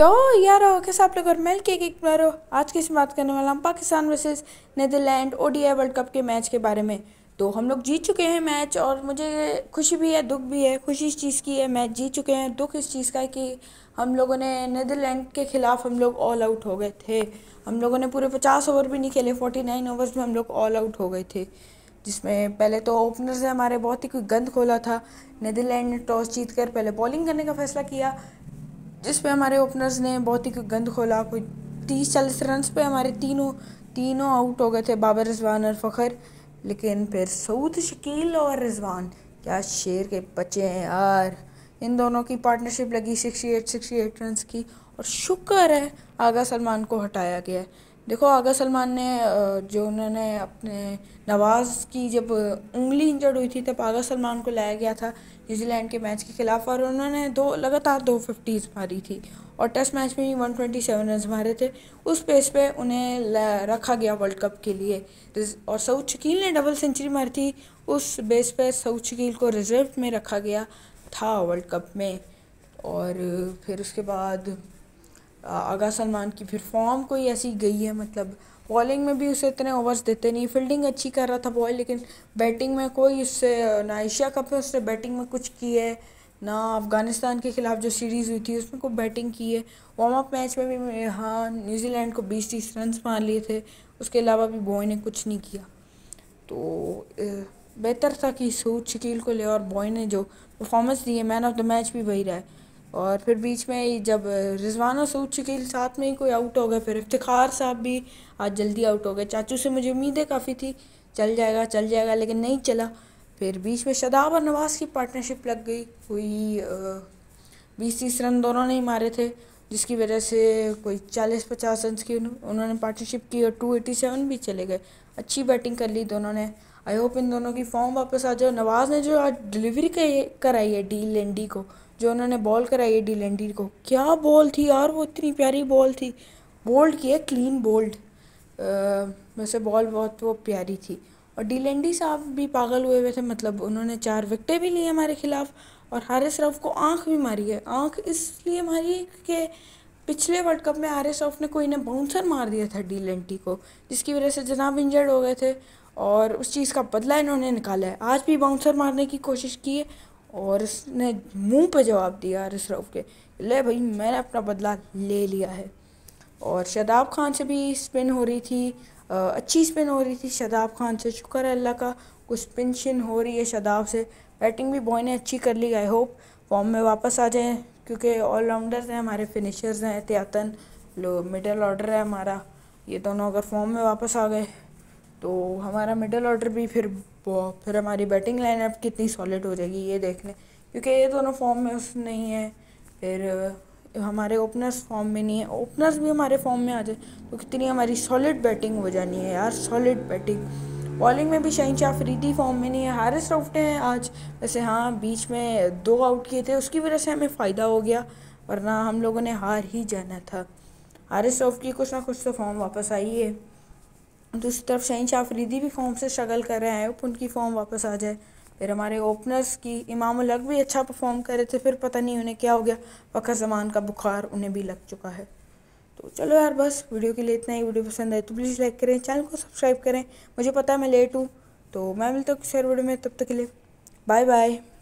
तो यार कैसे आप लोग और मैं के एक बार आज की बात करने वाला हम Pakistan versus Netherlands ODI world cup के मैच के बारे में तो हम लोग जीत चुके हैं मैच और मुझे खुशी भी है दुख भी है खुशी इस चीज़ की है मैच जीत चुके हैं दुख इस चीज़ का है कि हम लोगों ने नीदरलैंड के ख़िलाफ़ हम लोग ऑल आउट हो गए थे हम लोगों ने पूरे पचास ओवर भी नहीं खेले फोर्टी नाइन ओवर्स में हम लोग ऑल आउट हो गए थे जिसमें पहले तो ओपनर्स ने हमारे बहुत ही कोई गंद खोला था नीदरलैंड ने टॉस जीत कर पहले बॉलिंग करने का फैसला किया जिस पे हमारे ओपनर्स ने बहुत ही गंद खोला कोई तीस चालीस रन पे हमारे तीनों तीनों आउट हो गए थे बाबर रिजवान और फ़खर लेकिन फिर सऊद शकील और रिजवान क्या शेर के बचे हैं यार इन दोनों की पार्टनरशिप लगी sixty eight sixty eight run की और शुक्र है आगा सलमान को हटाया गया देखो आगा सलमान ने जो उन्होंने अपने नवाज़ की जब उंगली इंजर्ड हुई थी तब आगा सलमान को लाया गया था न्यूजीलैंड के मैच के खिलाफ और उन्होंने दो लगातार दो फिफ्टीज़ मारी थी और टेस्ट मैच में ही वन ट्वेंटी सेवन रन मारे थे उस पेस पे उन्हें रखा गया वर्ल्ड कप के लिए और सऊद शकील ने डबल सेंचुरी मारी थी उस बेस पे सऊद शकील को रिजर्व में रखा गया था वर्ल्ड कप में और फिर उसके बाद आगा सलमान की फिर फॉर्म कोई ऐसी गई है मतलब बॉलिंग में भी उसे इतने ओवर्स देते नहीं फील्डिंग अच्छी कर रहा था बॉय लेकिन बैटिंग में कोई उससे ना एशिया कप में उसने बैटिंग में कुछ की है ना अफ़गानिस्तान के खिलाफ जो सीरीज़ हुई थी उसमें कोई बैटिंग की है वार्म अप मैच में भी हाँ न्यूजीलैंड को बीस तीस रन मार लिए थे उसके अलावा भी बॉय ने कुछ नहीं किया तो बेहतर था कि सूद शकील को ले और बॉय ने जो परफॉर्मेंस दी है मैन ऑफ द मैच भी वही रहा है और फिर बीच में जब रिजवाना सोच के साथ में ही कोई आउट हो गया फिर इफ्तार साहब भी आज जल्दी आउट हो गए चाचू से मुझे उम्मीदें काफ़ी थी चल जाएगा चल जाएगा लेकिन नहीं चला फिर बीच में शदाब और नवाज़ की पार्टनरशिप लग गई कोई बीस तीस रन दोनों ने ही मारे थे जिसकी वजह से कोई चालीस पचास रन की उन्होंने पार्टनरशिप की और टू एटी सेवन भी चले गए अच्छी बैटिंग कर ली दोनों ने आई होप इन दोनों की फॉर्म वापस आ जाए नवाज़ ने जो आज डिलीवरी कराई है डी लेंडी को जो उन्होंने बॉल कराई है लेंडी को क्या बॉल थी यार वो इतनी प्यारी बॉल थी बोल्ड की है क्लीन बोल्ड वैसे बॉल बहुत वो प्यारी थी और लेंडी साहब भी पागल हुए हुए थे मतलब उन्होंने चार विकटें भी ली हमारे खिलाफ और हारिस रफ को आंख भी मारी है आंख इसलिए मारी है कि पिछले वर्ल्ड कप में आर रफ ने कोई ने बाउंसर मार दिया था डी लेंटी को जिसकी वजह से जनाब इंजर्ड हो गए थे और उस चीज़ का बदला इन्होंने निकाला है आज भी बाउंसर मारने की कोशिश की है और उसने मुंह पे जवाब दिया हारिस रऊफ़ के ले भाई मैंने अपना बदला ले लिया है और शदाब खान से भी स्पिन हो रही थी अच्छी स्पिन हो रही थी शदाब खान से शुक्र है अल्लाह का कुछ स्पिन शिन हो रही है शदाब से बैटिंग भी बॉय ने अच्छी कर ली आई होप फॉर्म में वापस आ जाएँ क्योंकि ऑलराउंडर्स हैं हमारे फिनिशर्स हैं एहतियातन मिडल ऑर्डर है हमारा ये दोनों अगर फॉर्म में वापस आ गए तो हमारा मिडल ऑर्डर भी फिर फिर हमारी बैटिंग लाइनअप कितनी सॉलिड हो जाएगी ये देख लें क्योंकि ये दोनों फॉर्म में उस नहीं है फिर हमारे ओपनर्स फॉर्म में नहीं है ओपनर्स भी हमारे फॉर्म में आ जाए तो कितनी हमारी सॉलिड बैटिंग हो जानी है यार सॉलिड बैटिंग बॉलिंग में भी शाहिन शाह फरीदी फॉर्म में नहीं है हारिस आउट हैं आज वैसे हाँ बीच में दो आउट किए थे उसकी वजह से हमें फ़ायदा हो गया वरना हम लोगों ने हार ही जाना था हारिस रोफ्ट की कुछ ना कुछ तो फॉर्म वापस आई है दूसरी तरफ शाह आफरीदी भी फॉर्म से स्ट्रगल कर रहे हैं उनकी फॉर्म वापस आ जाए फिर हमारे ओपनर्स की इमाम उलग भी अच्छा परफॉर्म कर रहे थे फिर पता नहीं उन्हें क्या हो गया फ़खर जमान का बुखार उन्हें भी लग चुका है तो चलो यार बस वीडियो के लिए इतना ही वीडियो पसंद आए तो प्लीज़ लाइक करें चैनल को सब्सक्राइब करें मुझे पता है मैं लेट हूँ तो मैं मिलता हूँ किसी वीडियो में तब तक के लिए बाय बाय